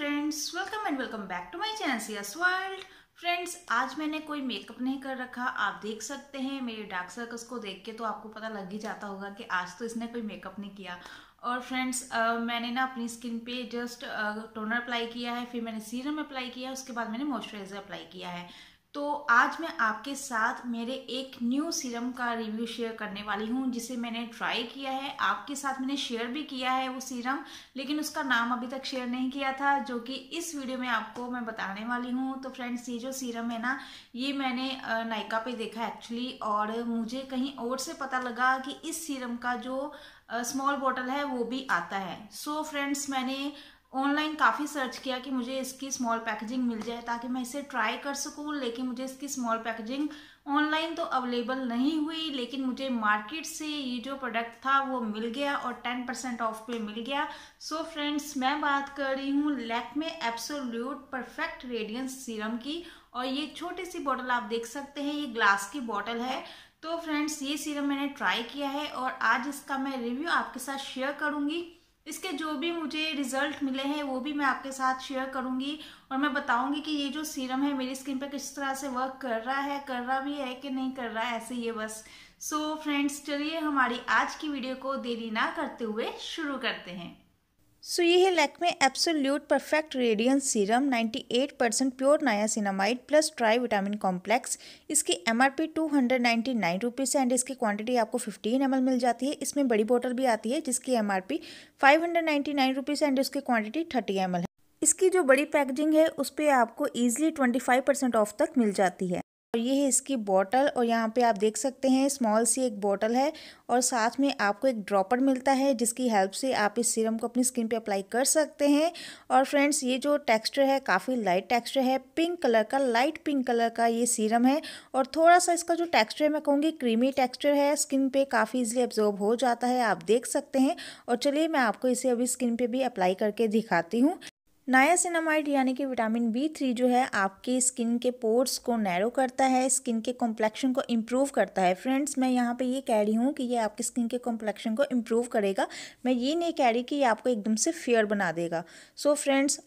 friends welcome and welcome back to my channel Siya's world friends आज मैंने कोई makeup नहीं कर रखा आप देख सकते हैं मेरे डार्क सर्कल्स को देख के तो आपको पता लग ही जाता होगा कि आज तो इसने कोई मेकअप नहीं किया और फ्रेंड्स uh, मैंने ना अपनी स्किन पे जस्ट टोनर अप्लाई किया है फिर मैंने सीरम अप्लाई किया है उसके बाद मैंने मॉइस्चराइजर अप्लाई किया है तो आज मैं आपके साथ मेरे एक न्यू सीरम का रिव्यू शेयर करने वाली हूँ जिसे मैंने ट्राई किया है आपके साथ मैंने शेयर भी किया है वो सीरम लेकिन उसका नाम अभी तक शेयर नहीं किया था जो कि इस वीडियो में आपको मैं बताने वाली हूँ तो फ्रेंड्स ये जो सीरम है ना ये मैंने नायका पे देखा एक्चुअली और मुझे कहीं और से पता लगा कि इस सीरम का जो स्मॉल बॉटल है वो भी आता है सो so फ्रेंड्स मैंने ऑनलाइन काफ़ी सर्च किया कि मुझे इसकी स्मॉल पैकेजिंग मिल जाए ताकि मैं इसे ट्राई कर सकूं लेकिन मुझे इसकी स्मॉल पैकेजिंग ऑनलाइन तो अवेलेबल नहीं हुई लेकिन मुझे मार्केट से ये जो प्रोडक्ट था वो मिल गया और टेन परसेंट ऑफ पे मिल गया सो so फ्रेंड्स मैं बात कर रही हूँ Lakme absolute perfect radiance serum की और ये छोटी सी बॉटल आप देख सकते हैं ये ग्लास की बॉटल है तो फ्रेंड्स ये सीरम मैंने ट्राई किया है और आज इसका मैं रिव्यू आपके साथ शेयर करूँगी इसके जो भी मुझे रिजल्ट मिले हैं वो भी मैं आपके साथ शेयर करूंगी और मैं बताऊंगी कि ये जो सीरम है मेरी स्किन पे किस तरह से वर्क कर रहा है कर रहा भी है कि नहीं कर रहा है ऐसे ही बस सो फ्रेंड्स चलिए हमारी आज की वीडियो को देरी ना करते हुए शुरू करते हैं सो ये है Lakme absolute perfect radiance serum 98 percent pure niacinamide plus tri vitamin complex इसकी M R P two hundred nine and इसकी क्वांटिटी आपको 15 एम मिल जाती है इसमें बड़ी बोतल भी आती है जिसकी M R P five hundred nine rupees and इसकी क्वांटिटी थर्टी एम है इसकी जो बड़ी पैकेजिंग है उस पर आपको easily twenty five percent off तक मिल जाती है और ये है इसकी बॉटल और यहाँ पे आप देख सकते हैं स्मॉल सी एक बॉटल है और साथ में आपको एक ड्रॉपर मिलता है जिसकी हेल्प से आप इस सीरम को अपनी स्किन पे अप्लाई कर सकते हैं और फ्रेंड्स ये जो टेक्सचर है काफ़ी लाइट टेक्सचर है पिंक कलर का लाइट पिंक कलर का ये सीरम है और थोड़ा सा इसका जो टेक्स्चर है मैं कहूँगी क्रीमी टेक्स्चर है स्किन पर काफ़ी ईजिली एब्जॉर्ब हो जाता है आप देख सकते हैं और चलिए मैं आपको इसे अभी स्किन पर भी अप्लाई करके दिखाती हूँ नायासिनामाइड यानी कि विटामिन बी थ्री जो है आपके स्किन के पोर्स को नैरो करता है स्किन के कॉम्प्लेक्शन को इम्प्रूव करता है फ्रेंड्स मैं यहाँ पे ये कह रही हूँ कि ये आपके स्किन के कॉम्प्लेक्शन को इम्प्रूव करेगा मैं ये नहीं कह रही कि ये आपको एकदम से फेयर बना देगा सो so, फ्रेंड्स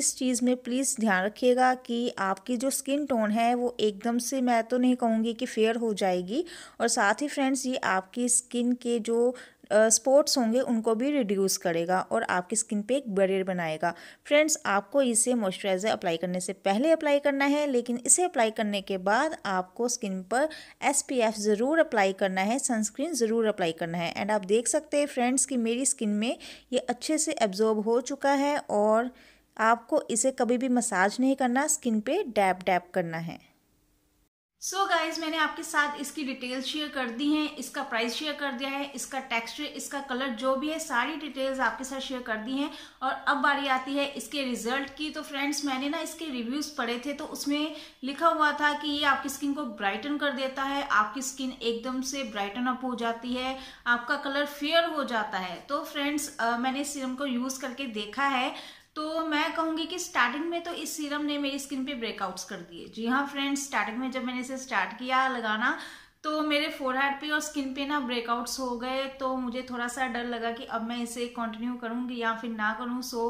इस चीज़ में प्लीज़ ध्यान रखिएगा कि आपकी जो स्किन टोन है वो एकदम से मैं तो नहीं कहूँगी कि फेयर हो जाएगी और साथ ही फ्रेंड्स ये आपकी स्किन के जो स्पॉट्स होंगे उनको भी रिड्यूस करेगा और आपकी स्किन पे एक बैरियर बनाएगा फ्रेंड्स आपको इसे मॉइस्चराइज़र अप्लाई करने से पहले अप्लाई करना है लेकिन इसे अप्लाई करने के बाद आपको स्किन पर एस ज़रूर अप्लाई करना है सनस्क्रीन ज़रूर अप्लाई करना है एंड आप देख सकते हैं फ्रेंड्स कि मेरी स्किन में ये अच्छे से एब्जॉर्ब हो चुका है और आपको इसे कभी भी मसाज नहीं करना स्किन पे डैप डैप करना है सो so गाइज मैंने आपके साथ इसकी डिटेल्स शेयर कर दी हैं इसका प्राइस शेयर कर दिया है इसका टेक्सचर इसका कलर जो भी है सारी डिटेल्स आपके साथ शेयर कर दी हैं और अब बारी आती है इसके रिजल्ट की तो फ्रेंड्स मैंने ना इसके रिव्यूज़ पढ़े थे तो उसमें लिखा हुआ था कि ये आपकी स्किन को ब्राइटन कर देता है आपकी स्किन एकदम से ब्राइटन अप हो जाती है आपका कलर फेयर हो जाता है तो फ्रेंड्स मैंने सीरम को यूज़ करके देखा है तो मैं कहूँगी कि स्टार्टिंग में तो इस सीरम ने मेरी स्किन पे ब्रेकआउट्स कर दिए जी हाँ फ्रेंड्स स्टार्टिंग में जब मैंने इसे स्टार्ट किया लगाना तो मेरे फोर हेड पे और स्किन पे ना ब्रेकआउट्स हो गए तो मुझे थोड़ा सा डर लगा कि अब मैं इसे कंटिन्यू करूँगी या फिर ना करूँ सो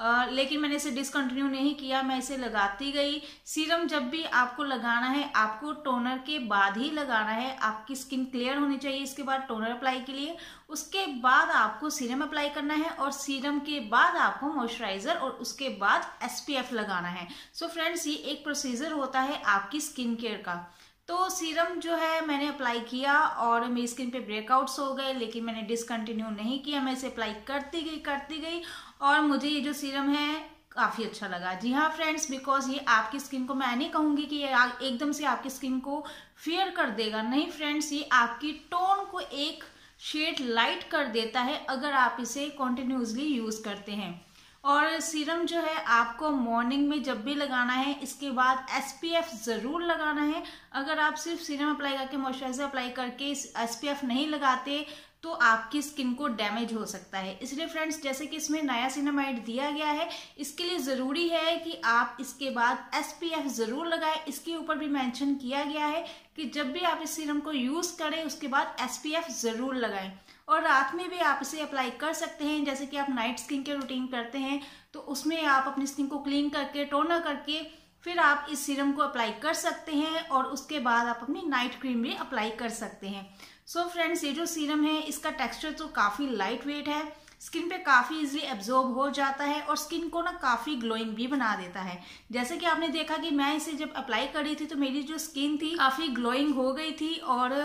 आ, लेकिन मैंने इसे डिसकंटिन्यू नहीं किया मैं इसे लगाती गई सीरम जब भी आपको लगाना है आपको टोनर के बाद ही लगाना है आपकी स्किन क्लियर होनी चाहिए इसके बाद टोनर अप्लाई के लिए उसके बाद आपको सीरम अप्लाई करना है और सीरम के बाद आपको मॉइस्चराइजर और उसके बाद एस लगाना है सो so फ्रेंड्स ये एक प्रोसीजर होता है आपकी स्किन केयर का तो सीरम जो है मैंने अप्लाई किया और मेरी स्किन पे ब्रेकआउट्स हो गए लेकिन मैंने डिसकंटिन्यू नहीं किया मैं इसे अप्लाई करती गई करती गई और मुझे ये जो सीरम है काफ़ी अच्छा लगा जी हाँ फ्रेंड्स बिकॉज ये आपकी स्किन को मैं नहीं कहूँगी कि ये एकदम से आपकी स्किन को फेयर कर देगा नहीं फ्रेंड्स ये आपकी टोन को एक शेड लाइट कर देता है अगर आप इसे कॉन्टिन्यूसली यूज़ करते हैं और सीरम जो है आपको मॉर्निंग में जब भी लगाना है इसके बाद एसपीएफ ज़रूर लगाना है अगर आप सिर्फ सीरम अप्लाई करके मॉइस्चराइजर अप्लाई करके एसपीएफ नहीं लगाते तो आपकी स्किन को डैमेज हो सकता है इसलिए फ्रेंड्स जैसे कि इसमें नया सिनामाइड दिया गया है इसके लिए ज़रूरी है कि आप इसके बाद एसपीएफ ज़रूर लगाएं इसके ऊपर भी मेंशन किया गया है कि जब भी आप इस सीरम को यूज़ करें उसके बाद एफ़ ज़रूर लगाएं और रात में भी आप इसे अप्लाई कर सकते हैं जैसे कि आप नाइट स्किन के रूटीन करते हैं तो उसमें आप अपनी स्किन को क्लीन करके टोनर करके फिर आप इस सीरम को अप्लाई कर सकते हैं और उसके बाद आप अपनी नाइट क्रीम भी अप्लाई कर सकते हैं सो so फ्रेंड्स ये जो सीरम है इसका टेक्सचर तो काफ़ी लाइट वेट है स्किन पे काफ़ी इजीली एब्जॉर्ब हो जाता है और स्किन को ना काफ़ी ग्लोइंग भी बना देता है जैसे कि आपने देखा कि मैं इसे जब अप्लाई करी थी तो मेरी जो स्किन थी काफ़ी ग्लोइंग हो गई थी और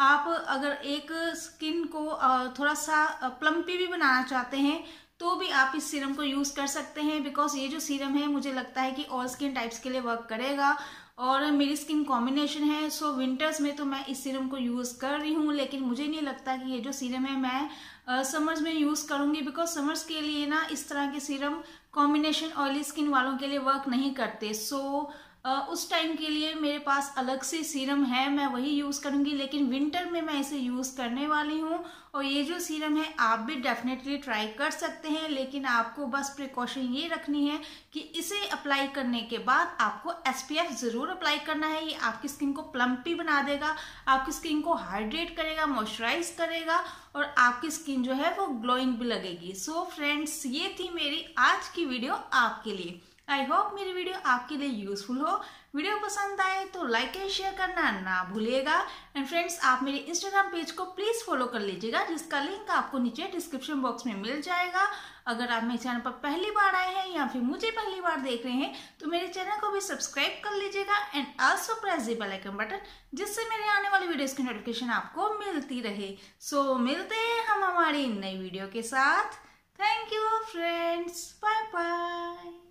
आप अगर एक स्किन को थोड़ा सा प्लम्पी भी बनाना चाहते हैं तो भी आप इस सीरम को यूज़ कर सकते हैं बिकॉज ये जो सीरम है मुझे लगता है कि ऑल स्किन टाइप्स के लिए वर्क करेगा और मेरी स्किन कॉम्बिनेशन है सो विंटर्स में तो मैं इस सीरम को यूज़ कर रही हूँ लेकिन मुझे नहीं लगता कि ये जो सीरम है मैं समर्स में यूज़ करूँगी बिकॉज समर्स के लिए ना इस तरह के सीरम कॉम्बिनेशन ऑयली स्किन वालों के लिए वर्क नहीं करते सो so, उस टाइम के लिए मेरे पास अलग से सीरम है मैं वही यूज़ करूँगी लेकिन विंटर में मैं इसे यूज़ करने वाली हूँ और ये जो सीरम है आप भी डेफिनेटली ट्राई कर सकते हैं लेकिन आपको बस प्रिकॉशन ये रखनी है कि इसे अप्लाई करने के बाद आपको एस ज़रूर अप्लाई करना है ये आपकी स्किन को प्लम्पी बना देगा आपकी स्किन को हाइड्रेट करेगा मॉइस्चराइज करेगा और आपकी स्किन जो है वो ग्लोइंग भी लगेगी सो so फ्रेंड्स ये थी मेरी आज की वीडियो आपके लिए आई होप मेरी वीडियो आपके लिए यूजफुल हो वीडियो पसंद आए तो लाइक एंड शेयर करना ना भूलिएगा एंड फ्रेंड्स आप मेरे इंस्टाग्राम पेज को प्लीज़ फॉलो कर लीजिएगा जिसका लिंक आपको नीचे डिस्क्रिप्शन बॉक्स में मिल जाएगा अगर आप मेरे चैनल पर पहली बार आए हैं या फिर मुझे पहली बार देख रहे हैं तो मेरे चैनल को भी सब्सक्राइब कर लीजिएगा and also press the bell icon button जिससे मेरे आने वाली वीडियोस की नोटिफिकेशन आपको मिलती रहे सो so, मिलते हैं हम हमारी नई वीडियो के साथ thank you friends bye bye